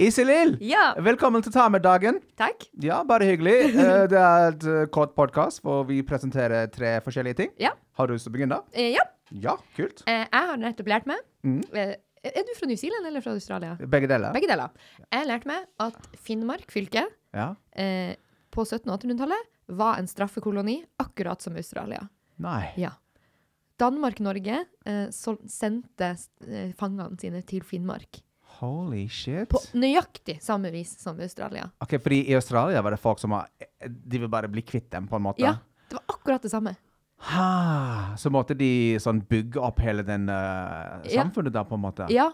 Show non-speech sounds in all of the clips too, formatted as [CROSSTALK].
Iselin, ja. velkommen til Ta med-dagen. Takk. Ja, Bare hyggelig. [LAUGHS] Eh, det er et eh, kort podkast hvor vi presenterer tre forskjellige ting. Ja. Har du lyst til å begynne? Eh, ja. Ja, kult. Jeg har nettopp lært meg mm. Er du fra New Zealand eller fra Australia? Begge deler. Begge deler. Jeg lærte meg at Finnmark fylke ja. på 1700- og 1800-tallet var en straffekoloni, akkurat som Australia. Nei. Ja. Danmark-Norge eh, sendte fangene sine til Finnmark. Holy shit. På nøyaktig samme vis som Australia. Ok, fordi I Australia var det folk som var, de vil bare bli kvitt dem, på en måte? Ja, det var akkurat det samme. Ha, så måtte de sånn bygge opp hele den uh, samfunnet ja. da, på en måte? Ja.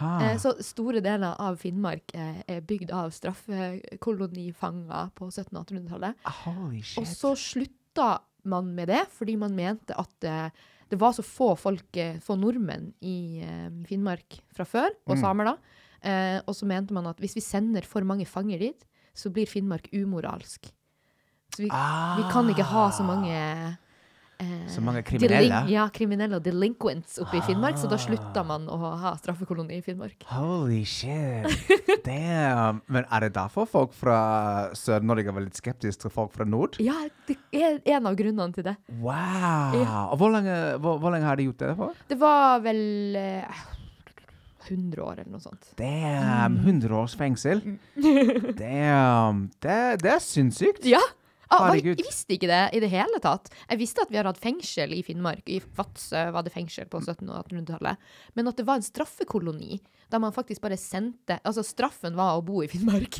Eh, så store deler av Finnmark eh, er bygd av straffekolonifanger på 1700- og 1800-tallet. Ah, holy shit. Og så slutta man med det fordi man mente at eh, det var så få folk, eh, få nordmenn i eh, Finnmark fra før, og mm. samer da. Eh, og så mente man at hvis vi sender for mange fanger dit, så blir Finnmark umoralsk. Så vi, ah. vi kan ikke ha så ah. mange Eh, så mange kriminelle? ja, kriminelle og delinquents oppe i Finnmark. Ah. Så da ah. slutta man å ha straffekoloni i Finnmark. Holy shit. [LAUGHS] Damn. Men er det derfor folk fra Sør-Norge var litt skeptiske til folk fra nord? Ja, det er en av grunnene til det. Wow. Ja. Og hvor lenge, hvor, hvor lenge, har de gjort det for? Det var vel eh, 100 år eller noe sånt. Damn! 100 mm. års fengsel? Mm. [LAUGHS] Damn! Det, det er sinnssykt. Ja. Ah, jeg visste ikke det i det hele tatt. Jeg visste at vi har hatt fengsel i Finnmark. I Vadsø var det fengsel på 1700- og 1800-tallet. Men at det var en straffekoloni, da man faktisk bare sendte Altså, straffen var å bo i Finnmark.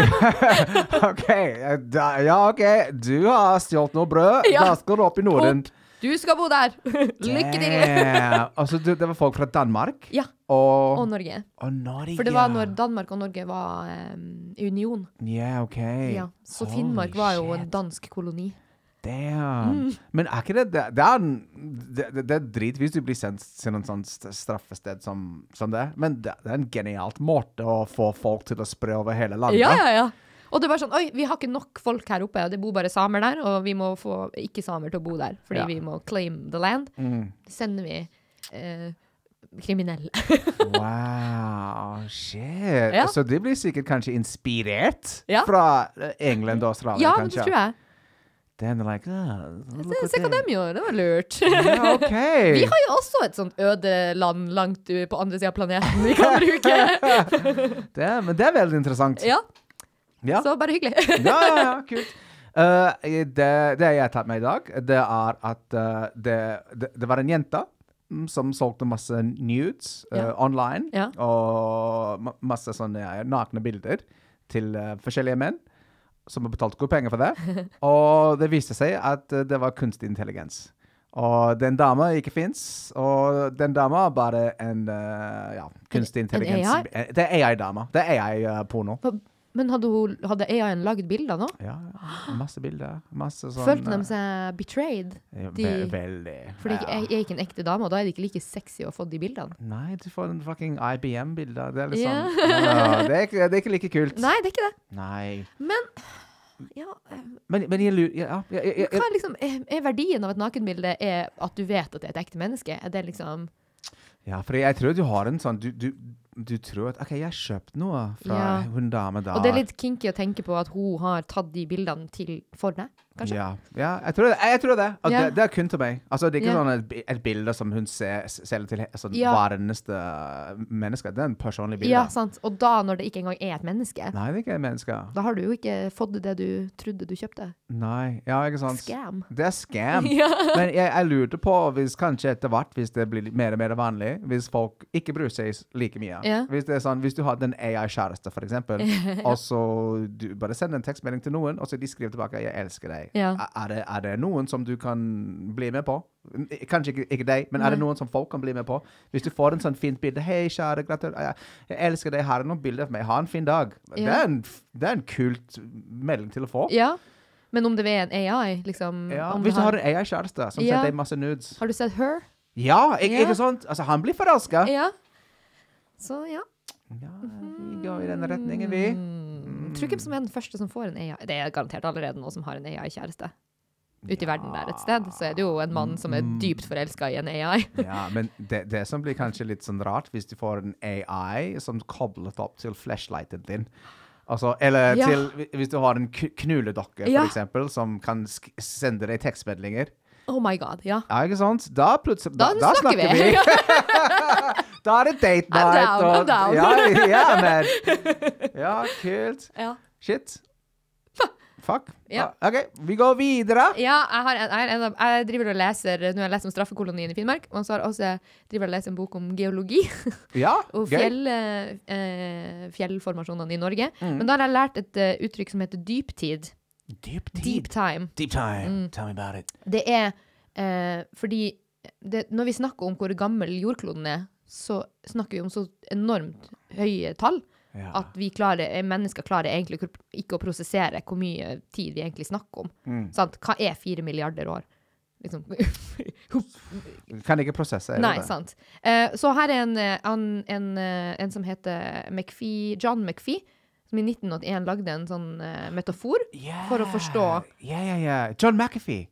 [LAUGHS] OK. Da, ja, OK. Du har stjålet noe brød. [LAUGHS] Ja. Da skal du opp i Norden. Du skal bo der! [LAUGHS] Lykke til! altså, det, det var folk fra Danmark? Ja og, og Norge. Og Norge. For det var når Danmark og Norge var um, i union. Yeah, ok. Ja. Så Holy Finnmark var jo shit. en dansk koloni. Damn. Mm. Men er ikke det Det, er, det, det er drit hvis du blir sendt til en sånn straffested som, som, det. Men det, det, er en genialt måte å få folk til å spre over hele landet. Ja, ja, ja. Og det var sånn Oi, vi har ikke nok folk her oppe, det bor bare samer der, og vi må få ikke-samer til å bo der, fordi ja. vi må claim the land. Mm. Sender vi eh, kriminelle. [LAUGHS] wow, shit. Ja. Så de blir sikkert kanskje inspirert ja. fra eh, England og Australia, ja, kanskje? Ja, det tror jeg. like, oh, Se hva de gjør, det var lurt. Ja, okay. [LAUGHS] Vi har jo også et sånt øde land langt på andre sida av planeten vi kan bruke. [LAUGHS] det, men det er veldig interessant. Ja. ja. Så bare hyggelig. ja, ja, ja, kult. Uh, det, det, jeg har tatt med i dag, det er at uh, det, det, det var en jente Mm, som solgte masse nudes ja. uh, online. Ja. Og masse sånne nakne bilder til uh, forskjellige menn. Som har betalt gode penger for det. [LAUGHS] og det viste seg at uh, det var kunstig intelligens. Og den dama ikke fins, og den dama er bare en kunstig intelligens. En, AI? Det er AI-dama. Det er AI-porno. Men hadde, hadde AI-en lagd bilder nå? Ja, masse bilder. Masse sånn, Følte de eh, seg betrayed? de, veldig. For ja. jeg, jeg, er ikke en ekte dame, og da er det ikke like sexy å få de bildene. Nei, du får en fucking IBM-bilder. Det er sånn, ja, det, ikke, det, er ikke, like kult. Nei, det er ikke det. Nei. Men ja, men, men jeg lurer ja, jeg, Hva er, liksom, er verdien av et nakenbilde at du vet at det er et ekte menneske? Er det liksom ja, for jeg tror du har en sånn du, du, du tror at OK, jeg kjøpte noe fra ja. hun dame da. Og det er litt kinky å tenke på at hun har tatt de bildene til for deg kanskje? Ja, ja jeg, tror det, jeg tror det. Ja. det. det. er kun til meg. Altså, det er ikke sånn et, et, bilde som hun ser, selger til sånn, ja. hver eneste menneske. Det er en personlig bilde. Ja, sant. Og da, når det ikke engang er et menneske, Nei, det er ikke et menneske. da har du jo ikke fått det du trodde du kjøpte. Nei. Ja, ikke sant. Scam. Det er scam. [LAUGHS] Men jeg, jeg lurte på, hvis kanskje etter hvert, hvis det blir mer og mer vanlig, hvis folk ikke bryr seg like mye Hvis det er sånn, hvis du hadde en AI-kjæreste, for eksempel, [LAUGHS] og så du bare sender en tekstmelding til noen, og så de skriver tilbake 'jeg elsker deg'. Ja. Er, det, er, det, noen som du kan bli med på? Kanskje ikke, ikke deg, men Nei. er det noen som folk kan bli med på? Hvis du får en sånn fint bilde 'Hei, kjære, gratulerer. Jeg elsker deg. Her er noen bilder for meg. Ha en fin dag.' Ja. Det, er en, det er en kult melding til å få. Ja. Men om det er en AI, liksom ja. Hvis du har, en AI-kjæreste som ja. setter deg masse nudes Har du sett Her? Ja, ikke, ja. ikke sant? Altså, han blir forelska. Ja. Så ja. Ja, vi mhm. går i den retningen, vi. Jeg tror ikke mm. som er den første som får en AI. Det er garantert allerede noen som har en AI-kjæreste. Ute i ja. verden der et sted, så er det jo en mann som er mm. dypt forelska i en AI. [LAUGHS] ja, Men det, det, som blir kanskje litt sånn rart, hvis du får en AI som koblet opp til flashlighten din Altså, eller ja. til, hvis du har en knuledokke, for ja. eksempel, som kan sende deg tekstmeldinger. Oh my god, ja. ja ikke sant? Da plutselig Da, da, da snakker vi! vi. [LAUGHS] [LAUGHS] Da er det date night. I'm down, og, I'm down. Ja, yeah, man. ja, kult. Ja. Shit. Fuck. Ja. Ah, OK, vi går videre. Ja, jeg, har en, jeg, en, jeg driver og leser Nå har jeg lest om straffekolonien i Finnmark, og så har også jeg driver og leser en bok om geologi. Ja, [LAUGHS] og fjell, eh, eh, fjellformasjonene i Norge. Mm. Men da har jeg lært et uh, uttrykk som heter dyptid. Dyptid? Deep time. Deep time. Mm. Tell me about it. Det er eh, fordi det, Når vi snakker om hvor gammel jordkloden er, så snakker vi om så enormt høye tall ja. at vi klarer, eh, mennesker klarer egentlig ikke å prosessere hvor mye tid vi egentlig snakker om. Mm. Hva er fire milliarder år? Liksom. [LAUGHS] kan ikke prosesse. Nei, det? sant. Uh, så her er en, eh, en, en, en som heter McPhee, John McPhee som i 1981 lagde en sånn uh, metafor yeah. for å forstå yeah, yeah, John McAfee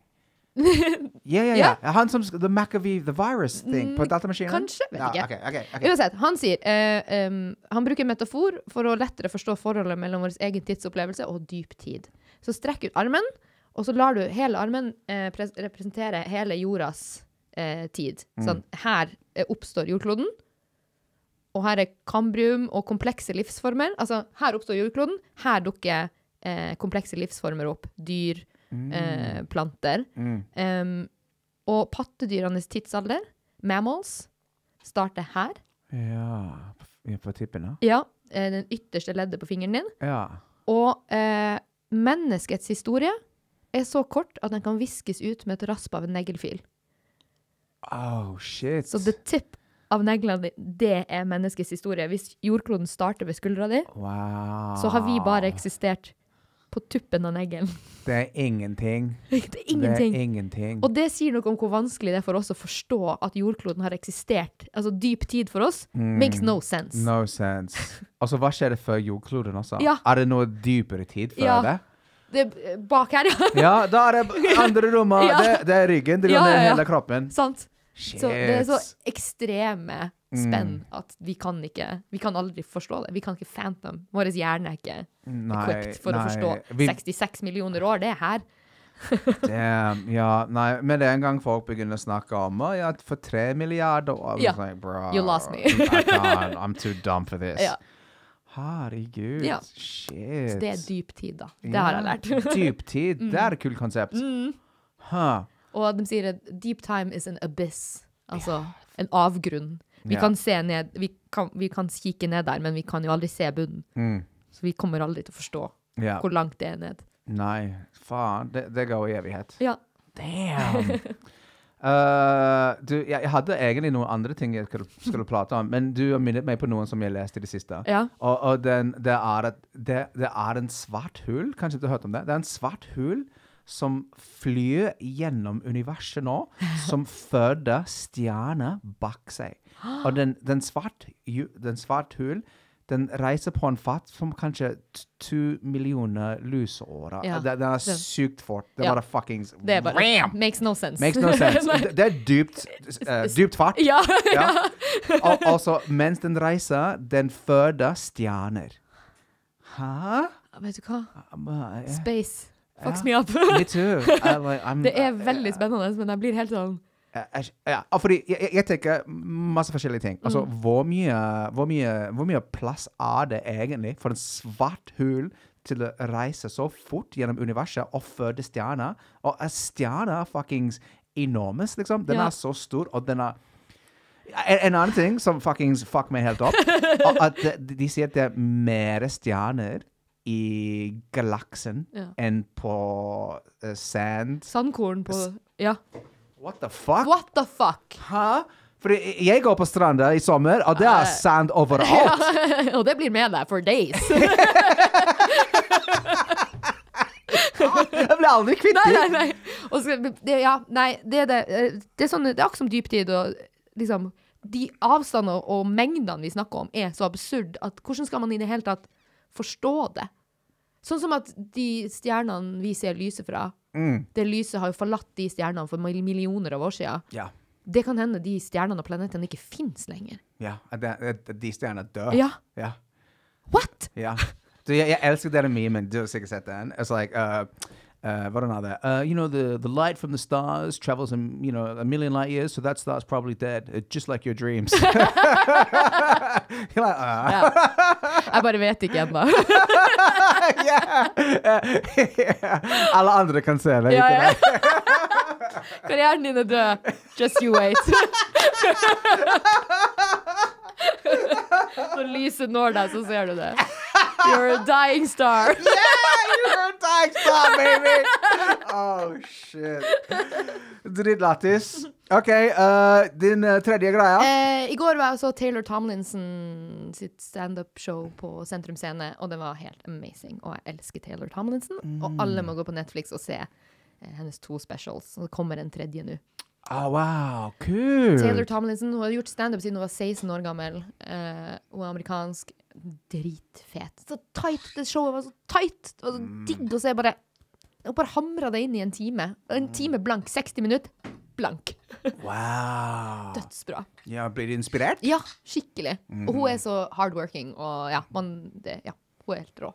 ja, ja, ja. Han som The McAvee, the virus thing på mm, datamaskinen? Kanskje. Vet ikke. Okay, okay, okay. Uansett, han sier uh, um, Han bruker metafor for å lettere forstå forholdet mellom vår egen tidsopplevelse og dyp tid. Så strekk ut armen, og så lar du hele armen uh, representere hele jordas uh, tid. Mm. Sånn, mm. her oppstår jordkloden. Og her er kambrium og komplekse livsformer. Altså, her oppstår jordkloden. Her dukker komplekse livsformer opp. Dyr, eh, mm. planter. Mm. Um, og pattedyrenes tidsalder, mammals, starter her. Ja På tippene? Ja. Eh, den ytterste leddet på fingeren din. Ja. Og eh, menneskets historie er så kort at den kan viskes ut med et rasp av en neglefil. Oh, shit. Så the tip av neglene, det er menneskets historie. Hvis jordkloden starter ved skuldra di, wow. så har vi bare eksistert på tuppen av neglen. [LAUGHS] Det er ingenting. Det er ingenting. Det er ingenting. Og det sier noe om hvor vanskelig det er for oss å forstå at jordkloden har eksistert. Altså dyp tid for oss. Mm. Makes no sense. No sense. Altså, hva skjer det før jordkloden også? Ja. Er det noe dypere tid før ja. det? det bak her, ja. [LAUGHS] ja, da er det [LAUGHS] andre rommet. ja. det, det, er ryggen. Det går ja, ned hele kroppen. Sant. Shit. Så det er så ekstreme spenn mm. at vi kan ikke Vi kan aldri forstå det. Vi kan ikke phantom. Vår hjerne er ikke equipped for nei. å forstå vi... 66 millioner år. Det er her. [LAUGHS] Damn, ja, nei, Med en gang folk begynner å snakke om ja, for tre milliarder år yeah. like, Bro, you lost me. I'm too dumb for this. [LAUGHS] Ja. Herregud. Ja. Shit. Så det er dyptid, da. Det ja. har jeg lært. [LAUGHS] dyptid, mm. det er et kult konsept. Mm. Huh. Og de sier at 'deep time is an abyss'. Altså en avgrunn. Vi, ja. kan ned, vi, kan, vi, kan kikke ned der, men vi kan jo aldri se bunnen. Mm. Så vi kommer aldri til å forstå ja. hvor langt det er ned. Nei, faen. Det, det går i evighet. Ja. Damn! uh, [LAUGHS] du, jeg, jeg, hadde egentlig noen andre ting jeg skulle, skulle prate om, men du har minnet meg på noen som jeg leste i det siste. Ja. Og, og den, det, er et, det, det, er en svart hull. Kanskje du har hørt om det? Det er en svart hull som flyr gjennom universet nå, som [LAUGHS] føder stjerner bak seg. Og den, den svart, svart hul den reiser på en fart som kanskje to millioner lysårer. Ja. Den, er sykt fort. Det er ja. bare fuckings det er bare, Makes no sense. Makes no sense. [LAUGHS] det, det er dypt, uh, dypt fart. Ja. ja. Og, [LAUGHS] også, altså, mens den reiser, den føder stjerner. Hæ? Vet du hva? Ah, Space. Fucks me up. [LAUGHS] me too. Like, [LAUGHS] det er veldig spennende, men jeg blir helt sånn ja, fordi jeg, jeg, tenker masse forskjellige ting. Altså, mm. hvor, mye, hvor, mye, hvor, mye, plass er det egentlig for en svart hull til å reise så fort gjennom universet og føde stjerner? Og stjerner er fuckings enormes, liksom. Den ja. er så stor, og den er en, en, annen ting som fuckings fuck meg helt opp, [LAUGHS] at de, de sier at det er mer stjerner i galaksen ja. enn på uh, sand. Sandkorn på Ja. What the fuck? What the fuck? Hæ? For jeg går på stranda i sommer, og det er eh. sand overalt. [LAUGHS] Ja, [LAUGHS] og det blir med deg for days. [LAUGHS] jeg blir aldri kvitt det. Nei, nei, nei. Så, ja, nei det, det, eh, det, er sånn, det er akkurat som dyptid. Og, liksom, de avstandene og mengdene vi snakker om, er så absurd at hvordan skal man i det hele tatt forstå det? Sånn som at de stjernene vi ser lyset fra, mm. det lyset har jo forlatt de stjernene for millioner av år siden. Ja. Det kan hende de stjernene og planetene ikke finnes lenger. Ja, at de stjernene dør. Ja. ja. What?! Ja. Du, jeg, jeg elsker denne memen. Du har sikkert sett den. It's like, uh, uh, what another? Uh, you know, the, the light from the stars travels, a, you know, a million light years, so that star's probably dead, It's just like your dreams. [LAUGHS] [LAUGHS] You're like, ah. Jeg bare vet ikke ennå. Alle andre kan se det, ikke deg. Karrieren din er død. Just you wait. [LAUGHS] Når lyset når deg, så ser du det. You're a dying star. Black spot, baby! Oh, shit. Drittlættis. OK, uh, din uh, tredje greia? Uh, eh, I går var jeg så Taylor Tomlinson sitt standup-show på Sentrum Scene, og det var helt amazing. Og jeg elsker Taylor Tomlinson, mm. og alle må gå på Netflix og se hennes to specials. Og det kommer en tredje nå. Oh, wow, kult! Taylor Tomlinson hun har gjort standup siden hun var 16 år gammel. hun er amerikansk dritfet. Så tight, det showet var så tight! Det var så mm. digg å se. Bare, jeg bare hamra det inn i en time. En time mm. blank. 60 minutter blank. Wow. Dødsbra. Ja, Blir du inspirert? Ja, skikkelig. Og hun er mm. så hardworking, og ja, man, det, ja hun er helt rå.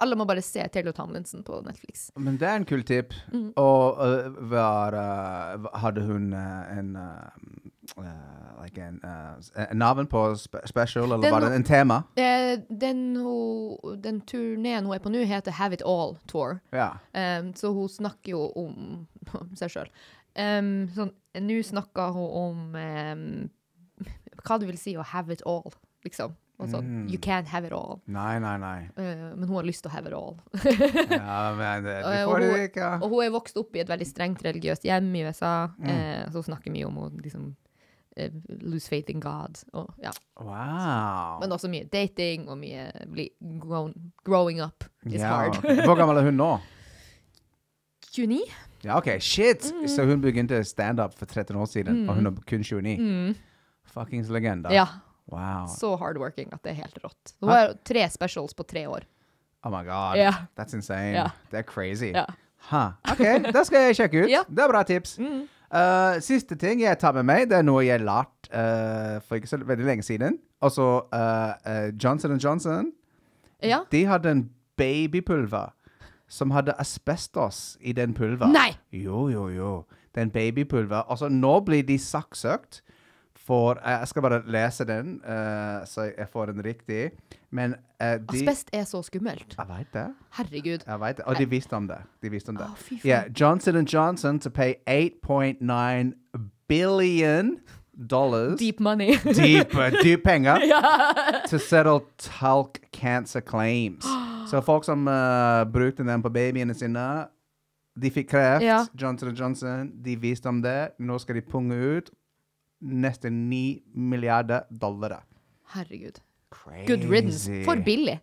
Alle må bare se Taylor Tomlinson på Netflix. Men det er en kul tip. Mm. Og uh, var, uh, Hadde hun uh, en uh, like eh, en, uh, navn på spe special, eller var det en tema? Eh, den, ho, den turneen hun er på nå, heter Have It All Tour. Ja. Um, så hun snakker jo om, om [LAUGHS] seg sjøl. sånn, nå snakker hun om um, hva det vil si å have it all, liksom. Altså, mm. You can't have it all. Nei, nei, nei. Uh, men hun har lyst til å have it all. ja, men det, det får du ikke. Og hun er vokst opp i et veldig strengt religiøst hjem i USA, mm. uh, så hun snakker mye om å liksom, uh, lose faith in God. Og, ja. Wow. Men også mye dating og mye grown, growing up is ja. hard. Hvor gammel er hun nå? 29. [LAUGHS] Ja, OK. Shit! Mm. Så hun begynte standup for 13 år siden, mm. og hun mm. er kun 29. Mm. Fuckings legenda Ja. Wow. Så hardworking at det er helt rått. Hun har tre specials på tre år. Oh my god. Yeah. That's insane. Yeah. Det crazy. Yeah. Huh. OK, det skal jeg sjekke ut. Det er bra tips. Mm. Uh, siste ting jeg tar med meg, det er noe jeg har lært uh, eh, for ikke så veldig lenge siden. Altså uh, Johnson Johnson. Ja. De hadde en babypulver som hadde asbestos i den pulver. Nei! Jo, jo, jo. Den babypulver. Altså, nå blir de saksøkt får eh, Jeg skal bare lese den, uh, så jeg får den riktig. Men uh, de Asbest er så skummelt. Jeg vet det. Herregud. Jeg vet det. Og de visste om det. De visste om det. Oh, fy, Yeah, Johnson Johnson to pay 8.9 billion dollars Deep money. deep, uh, deep penger. yeah. [LAUGHS] To settle talc cancer claims. [GASPS] Så folk som brukte den på babyene sine de fikk kreft, ja. Johnson Johnson. De visste om det. Nå skal de punge ut nesten 9 milliarder dollar. Herregud. Crazy. Good riddance. For billig.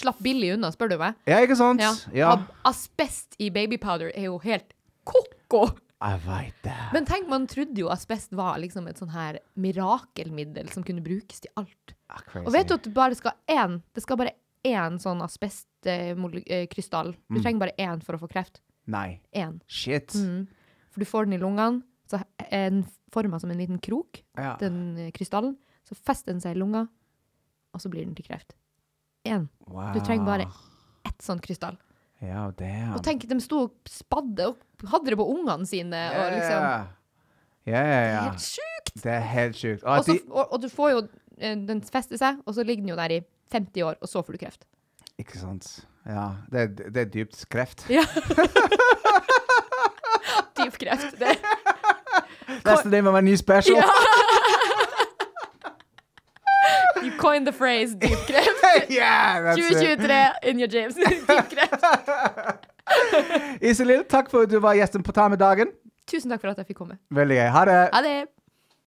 Slapp billig unna, spør du meg. Ja, ikke sant? Ja. Ja. Asbest i babypowder er jo helt ko-ko! Jeg veit det. Men tenk, man trodde jo asbest var liksom et sånn her mirakelmiddel som kunne brukes til alt. Ah, Og vet du at det bare skal én Det skal bare én sånn asbestkrystall. Du mm. trenger bare én for å få kreft. Nei. Én. Shit. Mm. For du får den i lungene, så er eh, den forma som en liten krok, ja. den eh, krystallen. Så fester den seg i lunga, og så blir den til kreft. Én. Wow. Du trenger bare ett sånt krystall. Ja, damn. Og tenk, de sto og spadde og hadde det på ungene sine. Og liksom, yeah, yeah, Det er helt sjukt! Det er helt sjukt. Og, Også, og, og du får jo eh, Den fester seg, og så ligger den jo der i 50 år, og så får du kreft. Ikke sant. Ja. Det, det er dypt kreft. Ja. [LAUGHS] Dyp kreft. Det. [LAUGHS] That's the name of my new special. Ja. [LAUGHS] You coined the phrase Deep dypkreft. [LAUGHS] yeah, that's 2023 in your James. dypkreft. Iselill, takk for at du var gjesten på Ta med dagen. Tusen takk for at jeg fikk komme. Veldig gøy. Ha det. Ha det.